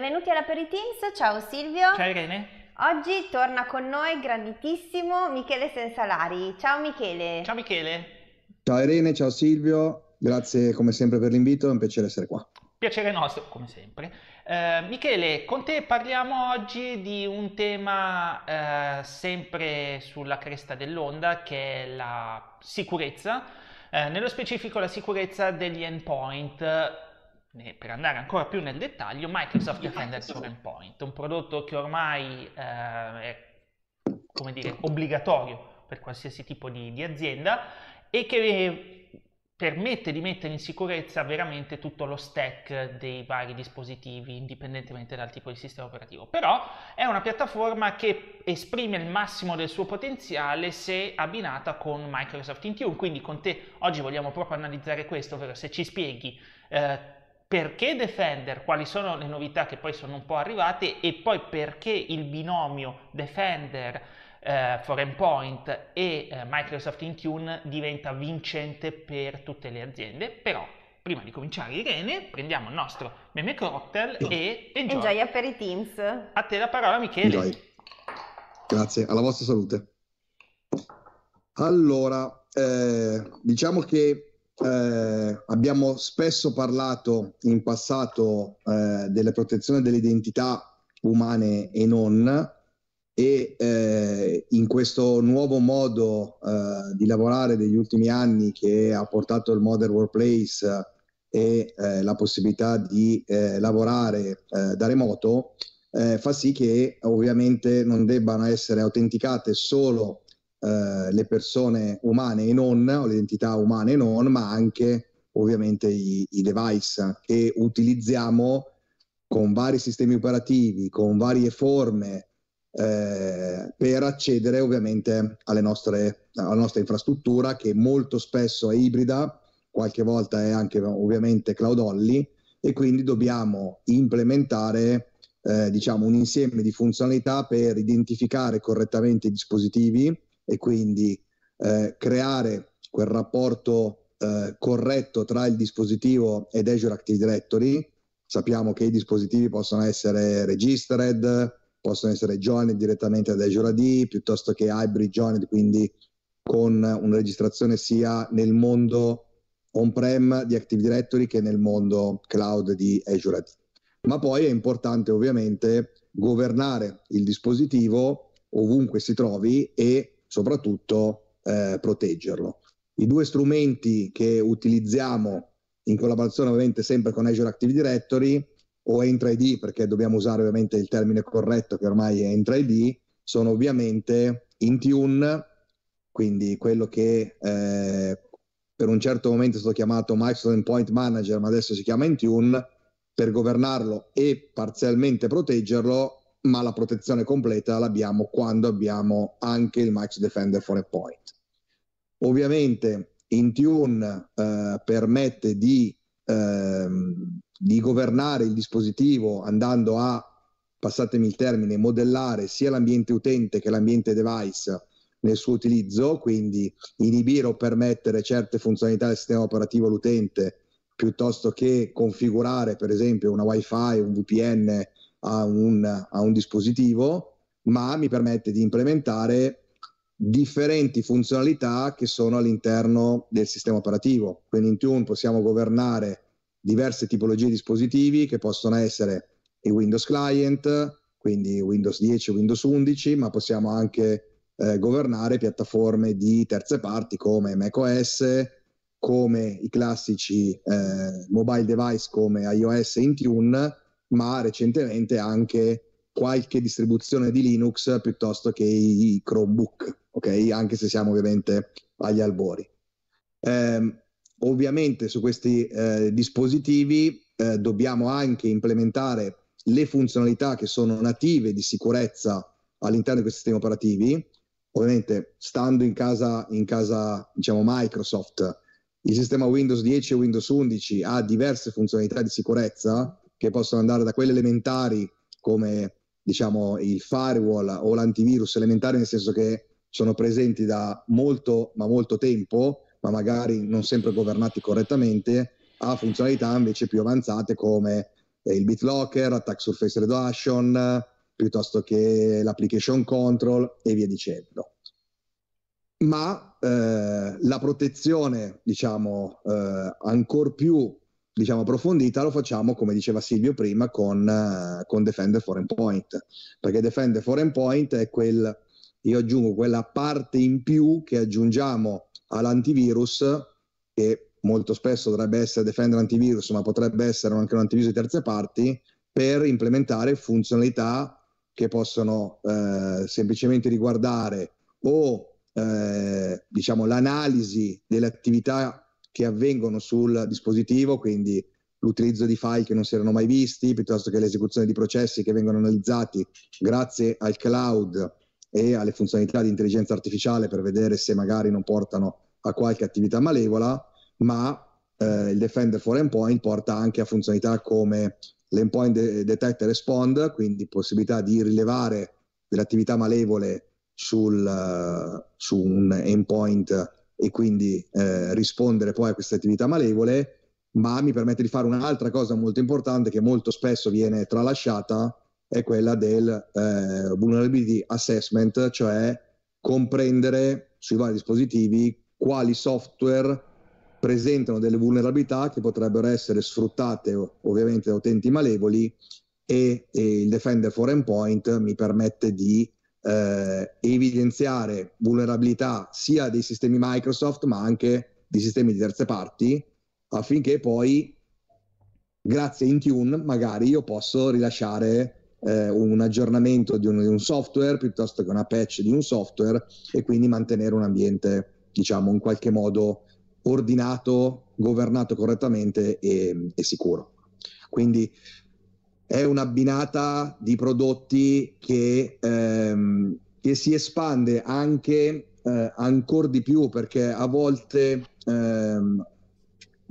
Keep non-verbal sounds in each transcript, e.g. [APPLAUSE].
Benvenuti alla Periteams, ciao Silvio. Ciao Irene. Oggi torna con noi granditissimo Michele Sensalari. Ciao Michele. Ciao Michele. Ciao Irene, ciao Silvio. Grazie come sempre per l'invito, è un piacere essere qua. Piacere nostro, come sempre. Eh, Michele, con te parliamo oggi di un tema eh, sempre sulla cresta dell'onda che è la sicurezza, eh, nello specifico la sicurezza degli endpoint eh, per andare ancora più nel dettaglio, Microsoft Defender Sovereign Point, un prodotto che ormai eh, è dire, obbligatorio per qualsiasi tipo di, di azienda e che eh, permette di mettere in sicurezza veramente tutto lo stack dei vari dispositivi indipendentemente dal tipo di sistema operativo. Però è una piattaforma che esprime il massimo del suo potenziale se abbinata con Microsoft Intune, quindi con te oggi vogliamo proprio analizzare questo, ovvero se ci spieghi eh, perché Defender, quali sono le novità che poi sono un po' arrivate e poi perché il binomio Defender eh, Foreign Point e eh, Microsoft Intune diventa vincente per tutte le aziende, però prima di cominciare Irene prendiamo il nostro meme cocktail e enjoy. Enjoy per i Teams. A te la parola Michele. Enjoy. Grazie, alla vostra salute. Allora, eh, diciamo che eh, abbiamo spesso parlato in passato eh, della protezione delle identità umane e non e eh, in questo nuovo modo eh, di lavorare degli ultimi anni che ha portato il Modern Workplace e eh, la possibilità di eh, lavorare da remoto fa sì che ovviamente non debbano essere autenticate solo eh, le persone umane e non, o le identità umane e non, ma anche ovviamente i, i device che utilizziamo con vari sistemi operativi, con varie forme eh, per accedere ovviamente nostre, alla nostra infrastruttura che molto spesso è ibrida, qualche volta è anche ovviamente cloud only e quindi dobbiamo implementare eh, diciamo un insieme di funzionalità per identificare correttamente i dispositivi, e quindi eh, creare quel rapporto eh, corretto tra il dispositivo ed Azure Active Directory. Sappiamo che i dispositivi possono essere registered, possono essere joined direttamente ad Azure AD piuttosto che hybrid joined, quindi con una registrazione sia nel mondo on-prem di Active Directory che nel mondo cloud di Azure AD. Ma poi è importante ovviamente governare il dispositivo ovunque si trovi e soprattutto eh, proteggerlo. I due strumenti che utilizziamo in collaborazione ovviamente sempre con Azure Active Directory o EntraID perché dobbiamo usare ovviamente il termine corretto che ormai è EntraID sono ovviamente Intune quindi quello che eh, per un certo momento è stato chiamato Microsoft Endpoint Manager ma adesso si chiama Intune per governarlo e parzialmente proteggerlo ma la protezione completa l'abbiamo quando abbiamo anche il Match Defender for a Point. Ovviamente Intune eh, permette di, ehm, di governare il dispositivo andando a, passatemi il termine, modellare sia l'ambiente utente che l'ambiente device nel suo utilizzo, quindi inibire o permettere certe funzionalità del sistema operativo all'utente piuttosto che configurare per esempio una wifi, un VPN a un, a un dispositivo, ma mi permette di implementare differenti funzionalità che sono all'interno del sistema operativo. Quindi in Tune possiamo governare diverse tipologie di dispositivi che possono essere i Windows Client, quindi Windows 10, Windows 11, ma possiamo anche eh, governare piattaforme di terze parti come macOS, come i classici eh, mobile device come iOS e Intune ma recentemente anche qualche distribuzione di Linux piuttosto che i Chromebook, ok? Anche se siamo ovviamente agli albori. Eh, ovviamente su questi eh, dispositivi eh, dobbiamo anche implementare le funzionalità che sono native di sicurezza all'interno di questi sistemi operativi. Ovviamente, stando in casa, in casa diciamo Microsoft, il sistema Windows 10 e Windows 11 ha diverse funzionalità di sicurezza che possono andare da quelle elementari come diciamo il firewall o l'antivirus elementare nel senso che sono presenti da molto ma molto tempo ma magari non sempre governati correttamente a funzionalità invece più avanzate come eh, il BitLocker, Attack Surface Reduction, piuttosto che l'application control e via dicendo. Ma eh, la protezione, diciamo, eh, ancora più diciamo, approfondita lo facciamo, come diceva Silvio prima, con, eh, con Defender Foreign Point, perché Defender Foreign Point è quel, io aggiungo, quella parte in più che aggiungiamo all'antivirus, che molto spesso dovrebbe essere Defender Antivirus, ma potrebbe essere anche un antivirus di terze parti, per implementare funzionalità che possono eh, semplicemente riguardare o eh, diciamo, l'analisi delle attività che avvengono sul dispositivo, quindi l'utilizzo di file che non si erano mai visti, piuttosto che l'esecuzione di processi che vengono analizzati grazie al cloud e alle funzionalità di intelligenza artificiale per vedere se magari non portano a qualche attività malevola, ma eh, il Defender for Endpoint porta anche a funzionalità come l'endpoint de- detect and respond, quindi possibilità di rilevare delle attività malevole sul, uh, su un endpoint e quindi eh, rispondere poi a queste attività malevole, ma mi permette di fare un'altra cosa molto importante che molto spesso viene tralasciata, è quella del eh, vulnerability assessment, cioè comprendere sui vari dispositivi quali software presentano delle vulnerabilità che potrebbero essere sfruttate ovviamente da utenti malevoli e, e il Defender for Endpoint mi permette di eh, evidenziare vulnerabilità sia dei sistemi Microsoft ma anche di sistemi di terze parti affinché poi grazie a Intune magari io posso rilasciare eh, un aggiornamento di un, di un, software piuttosto che una patch di un software e quindi mantenere un ambiente diciamo in qualche modo ordinato, governato correttamente e, e sicuro. Quindi è una binata di prodotti che, ehm, che si espande anche eh, ancora di più perché a volte ehm,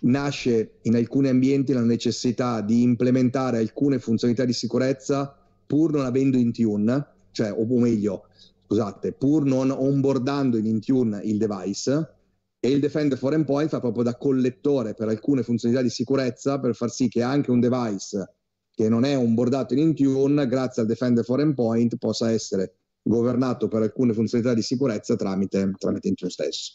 nasce in alcuni ambienti la necessità di implementare alcune funzionalità di sicurezza pur non avendo in tune, cioè, o meglio, scusate, pur non onboardando in Intune il device e il Defender for Endpoint fa proprio da collettore per alcune funzionalità di sicurezza per far sì che anche un device che non è un bordato in Intune, grazie al Defender for Endpoint possa essere governato per alcune funzionalità di sicurezza tramite, tramite Intune stesso.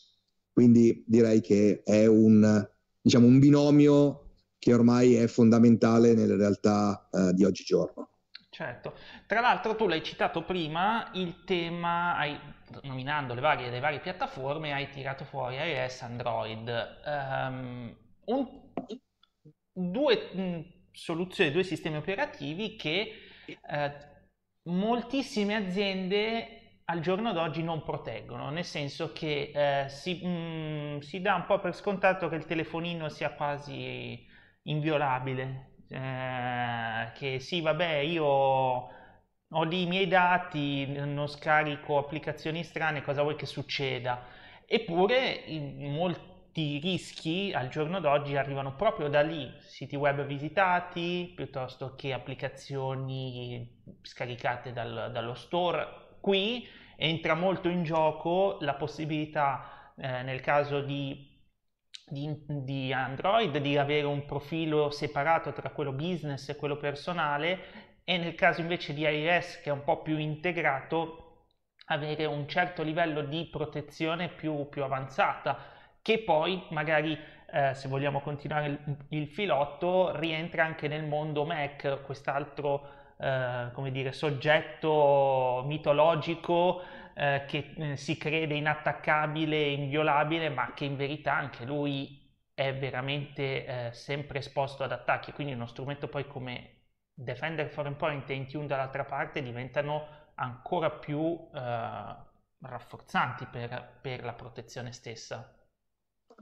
Quindi direi che è un, diciamo, un binomio che ormai è fondamentale nelle realtà eh, di oggigiorno. Certo, tra l'altro tu l'hai citato prima, il tema, hai, nominando le varie, le varie, piattaforme, hai tirato fuori iOS, Android. Um, un, due soluzioni, due sistemi operativi che eh, moltissime aziende al giorno d'oggi non proteggono, nel senso che eh, si, mh, mm, si, dà un po' per scontato che il telefonino sia quasi inviolabile, eh, che sì, vabbè, io ho lì i miei dati, non scarico applicazioni strane, cosa vuoi che succeda? Eppure in molti tutti i rischi al giorno d'oggi arrivano proprio da lì, siti web visitati piuttosto che applicazioni scaricate dal, dallo store. Qui entra molto in gioco la possibilità, eh, nel caso di di, di, Android, di avere un profilo separato tra quello business e quello personale e nel caso invece di iOS che è un po' più integrato avere un certo livello di protezione più, più avanzata che poi magari eh, se vogliamo continuare il, il, filotto rientra anche nel mondo Mac, quest'altro eh, come dire, soggetto mitologico eh, che eh, si crede inattaccabile, inviolabile, ma che in verità anche lui è veramente eh, sempre esposto ad attacchi, quindi uno strumento poi come Defender Foreign Point e Intune dall'altra parte diventano ancora più eh, rafforzanti per, per la protezione stessa.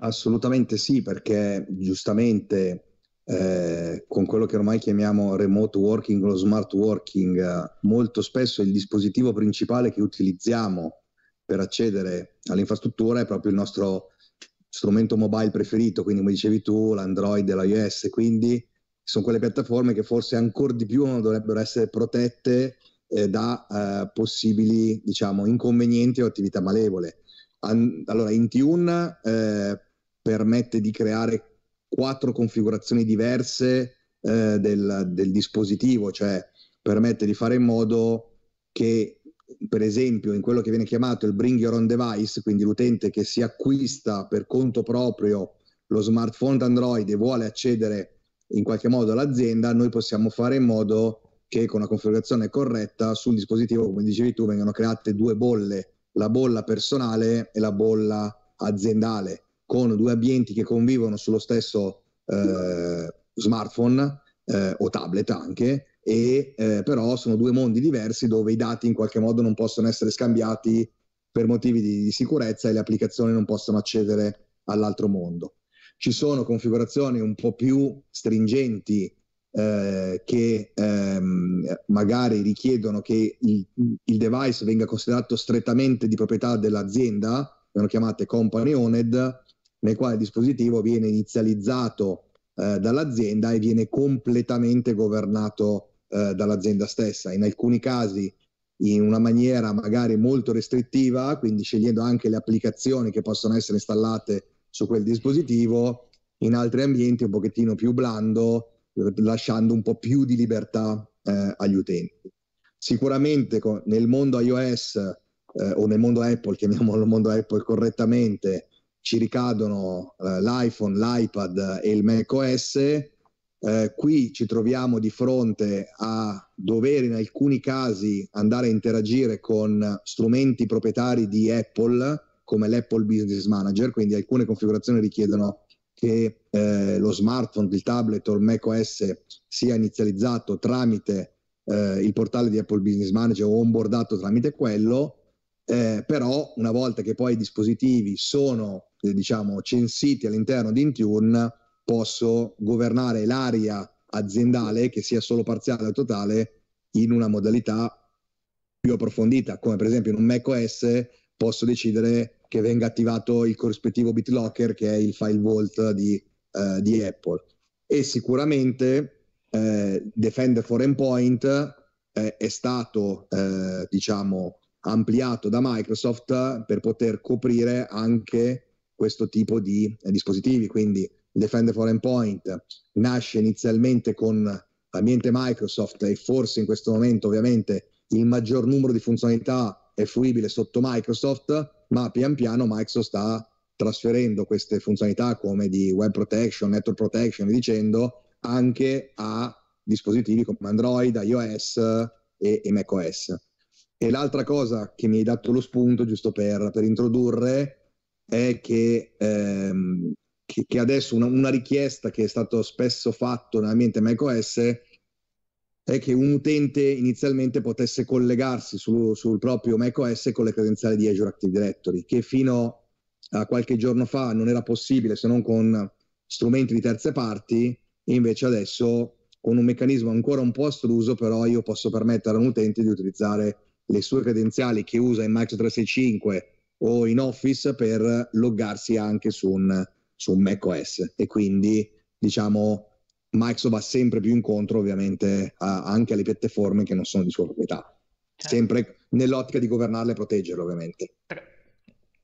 Assolutamente sì, perché giustamente eh, con quello che ormai chiamiamo remote working o smart working, molto spesso il dispositivo principale che utilizziamo per accedere all'infrastruttura è proprio il nostro strumento mobile preferito, quindi come dicevi tu, l'Android e l'iOS, quindi sono quelle piattaforme che forse ancora di più dovrebbero essere protette eh, da eh, possibili diciamo, inconvenienti o attività malevole. An- allora, Intune eh, permette di creare quattro configurazioni diverse eh, del, del, dispositivo, cioè permette di fare in modo che, per esempio, in quello che viene chiamato il bring your own device, quindi l'utente che si acquista per conto proprio lo smartphone Android e vuole accedere in qualche modo all'azienda, noi possiamo fare in modo che con la configurazione corretta sul dispositivo, come dicevi tu, vengano create due bolle, la bolla personale e la bolla aziendale con due ambienti che convivono sullo stesso eh, smartphone eh, o tablet anche, e eh, però sono due mondi diversi dove i dati in qualche modo non possono essere scambiati per motivi di, di sicurezza e le applicazioni non possono accedere all'altro mondo. Ci sono configurazioni un po' più stringenti eh, che ehm, magari richiedono che il, il, device venga considerato strettamente di proprietà dell'azienda, vengono chiamate company owned, nel quale il dispositivo viene inizializzato eh, dall'azienda e viene completamente governato eh, dall'azienda stessa. In alcuni casi in una maniera magari molto restrittiva, quindi scegliendo anche le applicazioni che possono essere installate su quel dispositivo, in altri ambienti un pochettino più blando, lasciando un po' più di libertà eh, agli utenti. Sicuramente nel mondo iOS eh, o nel mondo Apple, chiamiamolo mondo Apple correttamente, ci ricadono eh, l'iPhone, l'iPad e il macOS. Eh, qui ci troviamo di fronte a dover in alcuni casi andare a interagire con strumenti proprietari di Apple come l'Apple Business Manager, quindi alcune configurazioni richiedono che eh, lo smartphone, il tablet o il macOS sia inizializzato tramite eh, il portale di Apple Business Manager o onboardato tramite quello eh, però una volta che poi i dispositivi sono eh, diciamo censiti all'interno di Intune posso governare l'area aziendale che sia solo parziale o totale in una modalità più approfondita come per esempio in un macOS posso decidere che venga attivato il corrispettivo BitLocker che è il file vault di, eh, di Apple e sicuramente eh, Defender for Endpoint eh, è stato eh, diciamo ampliato da Microsoft per poter coprire anche questo tipo di eh, dispositivi. Quindi Defender for Endpoint nasce inizialmente con l'ambiente Microsoft e forse in questo momento ovviamente il maggior numero di funzionalità è fruibile sotto Microsoft, ma pian piano Microsoft sta trasferendo queste funzionalità come di web protection, network protection e dicendo anche a dispositivi come Android, iOS e, e macOS. E l'altra cosa che mi hai dato lo spunto, giusto per, per introdurre, è che, ehm, che, che adesso una, una, richiesta che è stata spesso fatta nell'ambiente macOS è che un utente inizialmente potesse collegarsi su, sul proprio macOS con le credenziali di Azure Active Directory, che fino a qualche giorno fa non era possibile se non con strumenti di terze parti, invece adesso con un meccanismo ancora un po' astruso, però io posso permettere a un utente di utilizzare le sue credenziali che usa in Microsoft 365 o in Office per loggarsi anche su un, su un macOS e quindi diciamo Microsoft va sempre più incontro ovviamente a, anche alle piattaforme che non sono di sua proprietà certo. sempre nell'ottica di governarle e proteggerle ovviamente tra,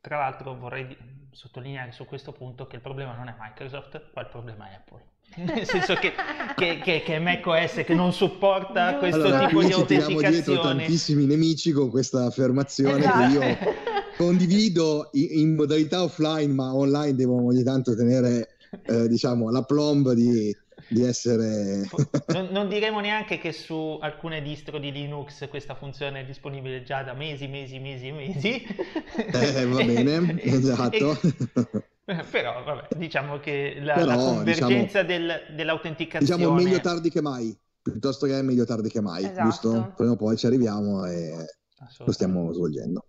tra l'altro vorrei sottolineare su questo punto che il problema non è Microsoft ma il problema è Apple nel senso che, che, che, che macOS che non supporta questo allora, tipo di autenticazione. Ci dietro tantissimi nemici con questa affermazione esatto. che io condivido in, modalità offline, ma online devo ogni tanto tenere, eh, diciamo, la plomb di, di essere... non, non, [LAUGHS] diremo neanche che su alcune distro di Linux questa funzione è disponibile già da mesi, mesi, mesi, mesi. Eh, va bene, [LAUGHS] esatto. E... [LAUGHS] Però, vabbè, diciamo che la, Però, la diciamo, convergenza diciamo, del, dell'autenticazione... Diciamo meglio tardi che mai, piuttosto che meglio tardi che mai, esatto. giusto? Prima o poi ci arriviamo e lo stiamo svolgendo.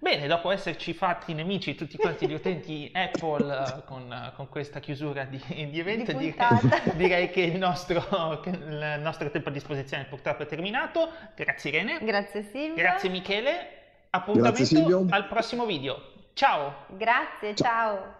Bene, dopo esserci fatti nemici tutti quanti gli utenti [LAUGHS] Apple eh, con, con questa chiusura di, di evento, di direi, [LAUGHS] direi che, il nostro, che il nostro, tempo a disposizione purtroppo è terminato. Grazie Irene. Grazie Silvio. Grazie Michele. Appuntamento Grazie, al prossimo video. Ciao. Grazie, ciao. ciao.